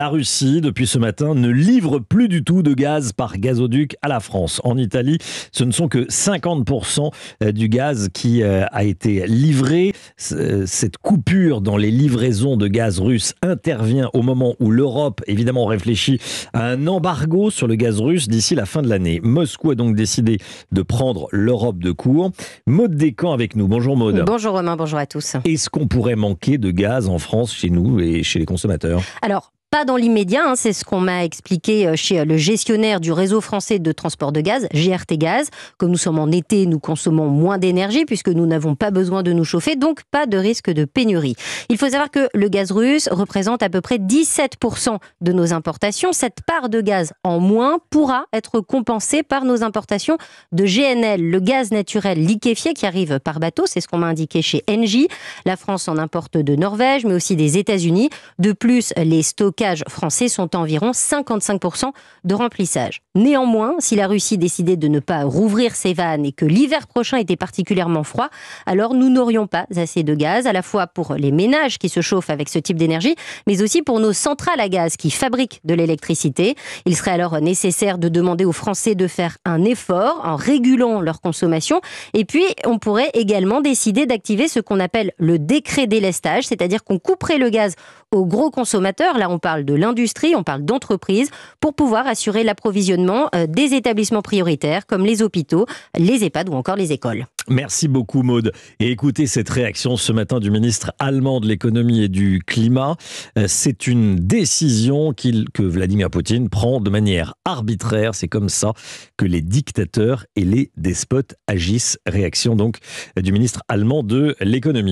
La Russie, depuis ce matin, ne livre plus du tout de gaz par gazoduc à la France. En Italie, ce ne sont que 50% euh, du gaz qui euh, a été livré. Euh, cette coupure dans les livraisons de gaz russe intervient au moment où l'Europe, évidemment, réfléchit à un embargo sur le gaz russe d'ici la fin de l'année. Moscou a donc décidé de prendre l'Europe de court. Mode Descamps avec nous. Bonjour Maud. Bonjour Romain, bonjour à tous. Est-ce qu'on pourrait manquer de gaz en France, chez nous et chez les consommateurs Alors, pas dans l'immédiat, hein, c'est ce qu'on m'a expliqué euh, chez euh, le gestionnaire du réseau français de transport de gaz, GRT Gaz. Comme nous sommes en été, nous consommons moins d'énergie puisque nous n'avons pas besoin de nous chauffer, donc pas de risque de pénurie. Il faut savoir que le gaz russe représente à peu près 17% de nos importations. Cette part de gaz en moins pourra être compensée par nos importations de GNL, le gaz naturel liquéfié qui arrive par bateau. C'est ce qu'on m'a indiqué chez Engie. La France en importe de Norvège, mais aussi des États-Unis. De plus, les stocks français sont à environ 55% de remplissage. Néanmoins, si la Russie décidait de ne pas rouvrir ses vannes et que l'hiver prochain était particulièrement froid, alors nous n'aurions pas assez de gaz, à la fois pour les ménages qui se chauffent avec ce type d'énergie, mais aussi pour nos centrales à gaz qui fabriquent de l'électricité. Il serait alors nécessaire de demander aux Français de faire un effort en régulant leur consommation. Et puis, on pourrait également décider d'activer ce qu'on appelle le décret délestage, c'est-à-dire qu'on couperait le gaz aux gros consommateurs. Là, on parle parle de l'industrie, on parle d'entreprise, pour pouvoir assurer l'approvisionnement euh, des établissements prioritaires comme les hôpitaux, les EHPAD ou encore les écoles. Merci beaucoup Maude. Et écoutez cette réaction ce matin du ministre allemand de l'économie et du climat. Euh, c'est une décision que Vladimir Poutine prend de manière arbitraire. C'est comme ça que les dictateurs et les despotes agissent. Réaction donc du ministre allemand de l'économie.